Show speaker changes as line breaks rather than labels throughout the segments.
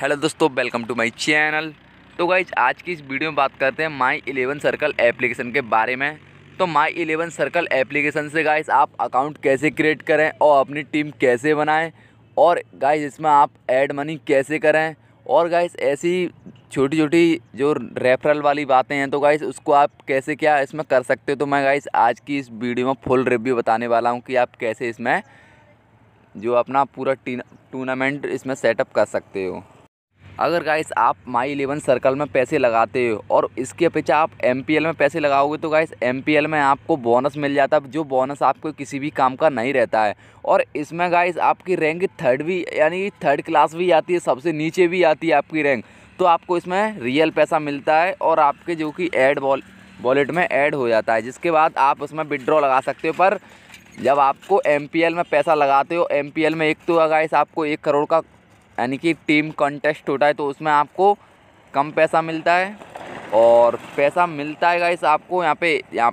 hello दोस्तों welcome to my channel तो guys आज की इस वीडियो में बात करते हैं माई इलेवन सर्कल एप्लीकेशन के बारे में तो माई इलेवन सर्कल एप्लीकेशन से गाइज आप अकाउंट कैसे क्रिएट करें और अपनी टीम कैसे बनाएं और गाइज इसमें आप एड मनी कैसे करें और गाइज ऐसी छोटी छोटी जो रेफरल वाली बातें हैं तो गाइज उसको आप कैसे क्या इसमें कर सकते हो तो मैं गाइज आज की इस वीडियो में फुल रिव्यू बताने वाला हूँ कि आप कैसे इसमें जो अपना पूरा टूर्नामेंट इसमें सेटअप कर सकते हो अगर गाइस आप माई इलेवन सर्कल में पैसे लगाते हो और इसके अपेक्षा आप एम में पैसे लगाओगे तो गाइस एम में आपको बोनस मिल जाता है जो बोनस आपको किसी भी काम का नहीं रहता है और इसमें गाइस आपकी रैंक थर्ड भी यानी थर्ड क्लास भी आती है सबसे नीचे भी आती है आपकी रैंक तो आपको इसमें रियल पैसा मिलता है और आपके जो कि एड वॉल वॉलेट में ऐड हो जाता है जिसके बाद आप उसमें विड्रॉ लगा सकते हो पर जब आपको एम में पैसा लगाते हो एम में एक तो गाइस आपको एक करोड़ का यानी कि टीम कंटेस्ट होता है तो उसमें आपको कम पैसा मिलता है और पैसा मिलता है गाइस आपको यहाँ पे यहाँ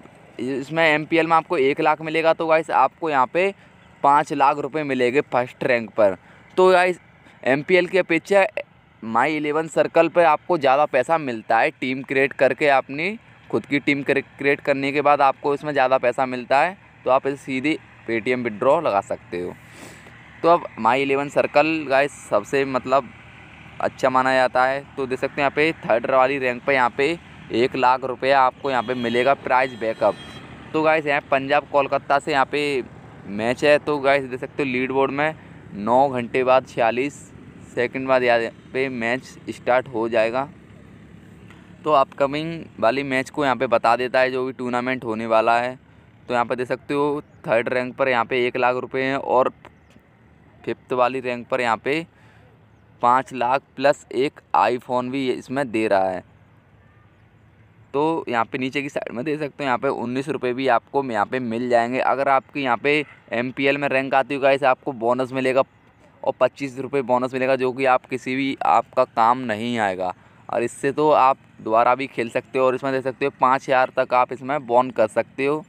इसमें एम में आपको एक लाख मिलेगा तो गाइस आपको यहाँ पे पाँच लाख रुपए मिलेंगे फर्स्ट रैंक पर तो गाइस एम पी के अपेक्षा माई इलेवन सर्कल पर आपको ज़्यादा पैसा मिलता है टीम क्रिएट करके अपनी खुद की टीम क्रिएट करने के बाद आपको इसमें ज़्यादा पैसा मिलता है तो आप इसे सीधे पेटीएम विड्रॉ लगा सकते हो तो अब माई इलेवन सर्कल गाइस सबसे मतलब अच्छा माना जाता है तो देख सकते हैं यहाँ पे थर्ड वाली रैंक पे यहाँ पे एक लाख रुपया आपको यहाँ पे मिलेगा प्राइज बैकअप तो गाइस यहाँ पंजाब कोलकाता से यहाँ पे मैच है तो गाइस देख सकते हो लीड बोर्ड में नौ घंटे बाद छियालीस सेकेंड बाद यहाँ पे मैच स्टार्ट हो जाएगा तो अपकमिंग वाली मैच को यहाँ पे बता देता है जो भी टूर्नामेंट होने वाला है तो यहाँ पे देख सकते हो थर्ड रैंक पर यहाँ पे एक लाख रुपए हैं और फिफ्थ वाली रैंक पर यहाँ पे पाँच लाख प्लस एक आईफोन भी इसमें दे रहा है तो यहाँ पे नीचे की साइड में दे सकते हो यहाँ पे उन्नीस रुपये भी आपको यहाँ पे मिल जाएंगे अगर आपके यहाँ पे एम में रैंक आती होगा इसे आपको बोनस मिलेगा और पच्चीस रुपये बोनस मिलेगा जो कि आप किसी भी आपका काम नहीं आएगा और इससे तो आप दोबारा भी खेल सकते हो और इसमें दे सकते हो पाँच हज़ार तक आप इसमें बॉन कर सकते हो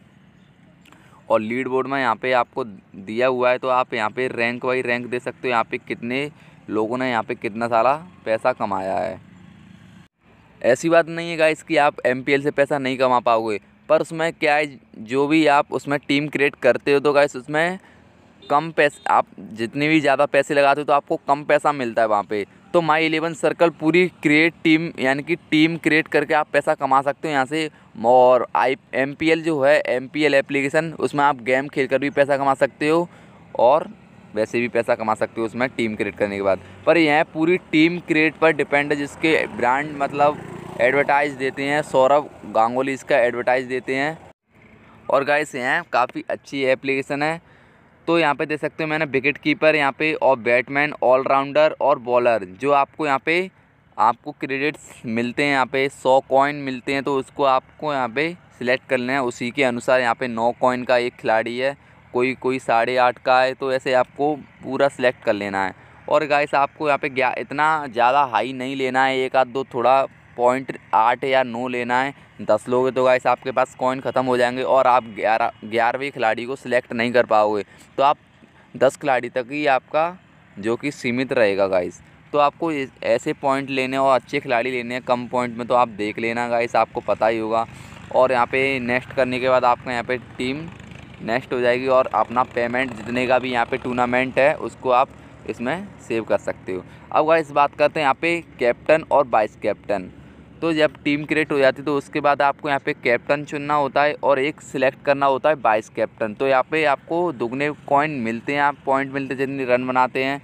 और लीड बोर्ड में यहाँ पे आपको दिया हुआ है तो आप यहाँ पे रैंक वाई रैंक दे सकते हो यहाँ पे कितने लोगों ने यहाँ पे कितना सारा पैसा कमाया है ऐसी बात नहीं है गाइस कि आप एम से पैसा नहीं कमा पाओगे पर उसमें क्या है जो भी आप उसमें टीम क्रिएट करते हो तो गाइस उसमें कम पैसे आप जितने भी ज़्यादा पैसे लगाते हो तो आपको कम पैसा मिलता है वहाँ पे तो माई इलेवन सर्कल पूरी क्रिएट टीम यानी कि टीम क्रिएट करके आप पैसा कमा सकते हो यहाँ से और आई एम पी एल जो है एम पी एल एप्लीकेशन उसमें आप गेम खेल कर भी पैसा कमा सकते हो और वैसे भी पैसा कमा सकते हो उसमें टीम क्रिएट करने के बाद पर यह पूरी टीम क्रिएट पर डिपेंड है जिसके ब्रांड मतलब एडवर्टाइज देते हैं सौरभ गांगुली इसका एडवर्टाइज देते हैं और गाइस यह काफ़ी अच्छी एप्लीकेशन है तो यहाँ पे दे सकते हो मैंने विकेट कीपर यहाँ पे और बैटमैन ऑलराउंडर और बॉलर जो आपको यहाँ पे आपको क्रेडिट्स मिलते हैं यहाँ पे सौ कॉइन मिलते हैं तो उसको आपको यहाँ पे सिलेक्ट कर लेना है उसी के अनुसार यहाँ पे नौ कॉइन का एक खिलाड़ी है कोई कोई साढ़े आठ का है तो ऐसे आपको पूरा सिलेक्ट कर लेना है और गाइस आपको यहाँ पे ग्या इतना ज़्यादा हाई नहीं लेना है एक आध दो थोड़ा पॉइंट आठ या नौ लेना है दस लोगे तो गाइस आपके पास कॉइन ख़त्म हो जाएंगे और आप ग्यारह ग्यारहवीं खिलाड़ी को सिलेक्ट नहीं कर पाओगे तो आप दस खिलाड़ी तक ही आपका जो कि सीमित रहेगा गाइस तो आपको ऐसे पॉइंट लेने और अच्छे खिलाड़ी लेने हैं कम पॉइंट में तो आप देख लेना गाइस आपको पता ही होगा और यहाँ पे नेक्स्ट करने के बाद आपका यहाँ पे टीम नेक्स्ट हो जाएगी और अपना पेमेंट जितने का भी यहाँ पे टूर्नामेंट है उसको आप इसमें सेव कर सकते हो अब इस बात करते हैं यहाँ पे कैप्टन और वाइस कैप्टन तो जब टीम क्रिएट हो जाती है तो उसके बाद आपको यहाँ पे कैप्टन चुनना होता है और एक सिलेक्ट करना होता है वाइस कैप्टन तो यहाँ पे आपको दुगने कॉइन मिलते हैं आप पॉइंट मिलते हैं जितने रन बनाते हैं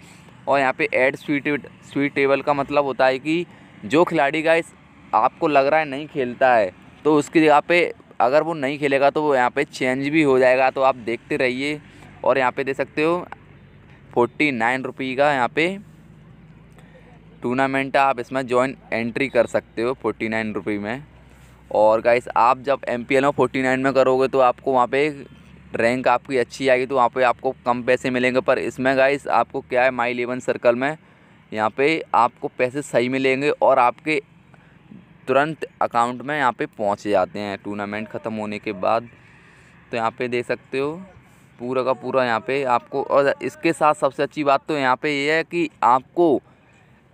और यहाँ पे एड स्वीट स्वीट टेबल का मतलब होता है कि जो खिलाड़ी का इस आपको लग रहा है नहीं खेलता है तो उसकी जगह पे अगर वो नहीं खेलेगा तो वो यहाँ पे चेंज भी हो जाएगा तो आप देखते रहिए और यहाँ पे दे सकते हो फोर्टी नाइन रुपये का यहाँ पे टूर्नामेंट आप इसमें जॉइन एंट्री कर सकते हो फोर्टी नाइन रुपये में और गाइस आप जब एम पी एल में फोर्टी नाइन में करोगे तो आपको वहाँ पे रैंक आपकी अच्छी आएगी तो वहाँ पे आपको कम पैसे मिलेंगे पर इसमें गाइस आपको क्या है माई इलेवन सर्कल में यहाँ पे आपको पैसे सही मिलेंगे और आपके तुरंत अकाउंट में यहाँ पे पहुँच जाते हैं टूर्नामेंट ख़त्म होने के बाद तो यहाँ पे देख सकते हो पूरा का पूरा यहाँ पे आपको और इसके साथ सबसे अच्छी बात तो यहाँ पर ये यह है कि आपको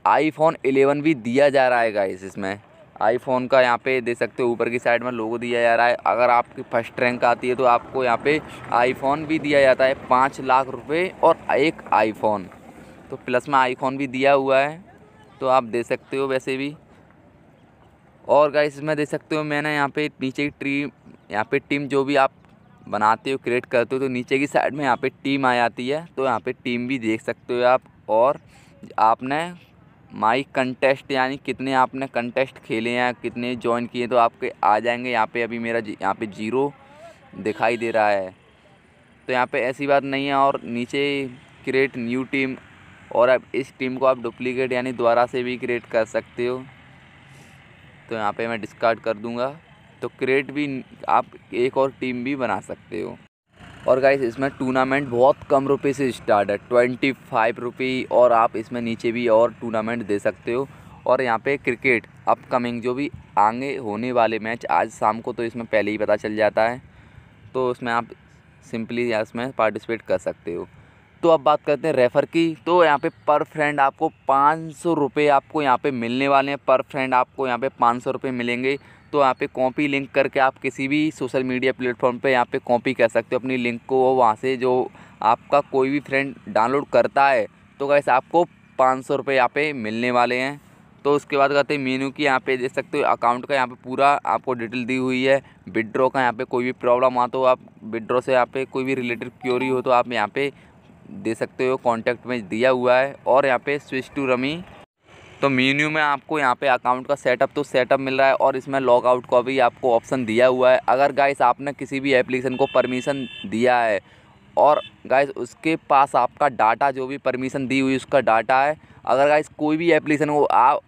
आईफोन 11 भी दिया जा रहा है गाइस इसमें आईफोन का यहाँ पे दे सकते हो ऊपर की साइड में लोगो दिया जा रहा है अगर आपकी फर्स्ट रैंक आती है तो आपको यहाँ पे आईफोन भी दिया जाता है पाँच लाख रुपये और एक आईफोन तो प्लस में आईफोन भी दिया हुआ है तो आप दे सकते हो वैसे भी और गाइस इसमें दे सकते हो मैंने यहाँ पे नीचे की टीम यहाँ पे टीम जो भी आप बनाते हो क्रिएट करते हो तो नीचे की साइड में यहाँ पे टीम आ जाती है तो यहाँ पे टीम भी देख सकते हो आप और आपने माई कंटेस्ट यानी कितने आपने कंटेस्ट खेले हैं कितने ज्वाइन किए तो आपके आ जाएंगे यहाँ पे अभी मेरा यहाँ पे जीरो दिखाई दे रहा है तो यहाँ पे ऐसी बात नहीं है और नीचे क्रिएट न्यू टीम और अब इस टीम को आप डुप्लीकेट यानी दोबारा से भी क्रिएट कर सकते हो तो यहाँ पे मैं डिस्कार्ड कर दूँगा तो क्रिएट भी आप एक और टीम भी बना सकते हो और गाइस इसमें टूर्नामेंट बहुत कम रुपये से स्टार्ट है ट्वेंटी फाइव रुपये और आप इसमें नीचे भी और टूर्नामेंट दे सकते हो और यहाँ पे क्रिकेट अपकमिंग जो भी आगे होने वाले मैच आज शाम को तो इसमें पहले ही पता चल जाता है तो उसमें आप सिंपली या इसमें पार्टिसिपेट कर सकते हो तो अब बात करते हैं रेफ़र की तो यहाँ पे पर फ्रेंड आपको पाँच सौ रुपये आपको यहाँ पे मिलने वाले हैं पर फ्रेंड आपको यहाँ पे पाँच सौ रुपये मिलेंगे तो यहाँ पे कॉपी लिंक करके आप किसी भी सोशल मीडिया प्लेटफॉर्म पे यहाँ पे कॉपी कर सकते हो अपनी लिंक को वहाँ से जो आपका कोई भी फ्रेंड डाउनलोड करता है तो कैसे आपको पाँच सौ रुपये यहाँ पर मिलने वाले हैं तो उसके बाद कहते हैं मेनू की यहाँ पे देख सकते हो अकाउंट का यहाँ पे पूरा आपको डिटेल दी हुई है विड्रॉ का यहाँ पे कोई भी प्रॉब्लम आ तो आप विड्रो से यहाँ पे कोई भी रिलेटेड क्योरी हो तो आप यहाँ पे दे सकते हो कांटेक्ट में दिया हुआ है और यहाँ पे स्विच टू रमी तो मेन्यू में आपको यहाँ पे अकाउंट का सेटअप तो सेटअप मिल रहा है और इसमें लॉगआउट का भी आपको ऑप्शन दिया हुआ है अगर गाइस आपने किसी भी एप्लीकेशन को परमिशन दिया है और गाइस उसके पास आपका डाटा जो भी परमिशन दी हुई उसका डाटा है अगर गाइस कोई भी एप्लीकेशन को आप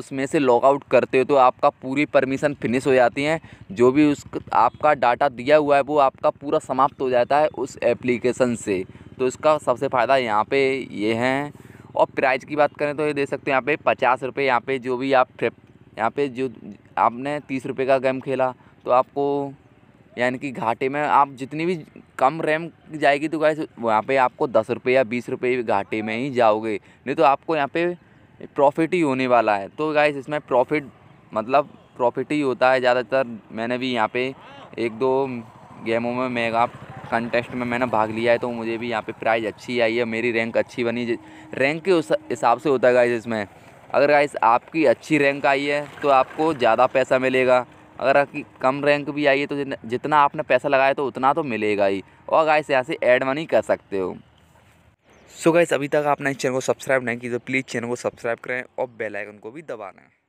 उसमें से लॉगआउट करते हो तो आपका पूरी परमिशन फिनिश हो जाती है जो भी उस आपका डाटा दिया हुआ है वो आपका पूरा समाप्त हो जाता है उस एप्लीकेशन से तो इसका सबसे फ़ायदा यहाँ पर ये हैं और प्राइस की बात करें तो ये दे सकते हो यहाँ पे पचास रुपये यहाँ पे जो भी आप यहाँ पे जो आपने तीस रुपये का गेम खेला तो आपको यानी कि घाटे में आप जितनी भी कम रैम जाएगी तो गाइस वहाँ पे आपको दस रुपये या बीस रुपये घाटे में ही जाओगे नहीं तो आपको यहाँ पे प्रॉफिट ही होने वाला है तो गाइस इसमें प्रॉफिट मतलब प्रॉफिट ही होता है ज़्यादातर मैंने भी यहाँ पे एक दो गेमों में मेगा कंटेस्ट में मैंने भाग लिया है तो मुझे भी यहाँ पे प्राइज़ अच्छी आई है मेरी रैंक अच्छी बनी रैंक के उस हिसाब से होता है गाइज इसमें अगर गाइस आपकी अच्छी रैंक आई है तो आपको ज़्यादा पैसा मिलेगा अगर आपकी कम रैंक भी आई है तो जितना आपने पैसा लगाया तो उतना तो मिलेगा ही और गाइस यहाँ से ऐड मनी कर सकते हो सो so गाइस अभी तक आपने इस चैनल को सब्सक्राइब नहीं किया तो प्लीज़ चैनल को सब्सक्राइब करें और बेलाइकन को भी दबा लें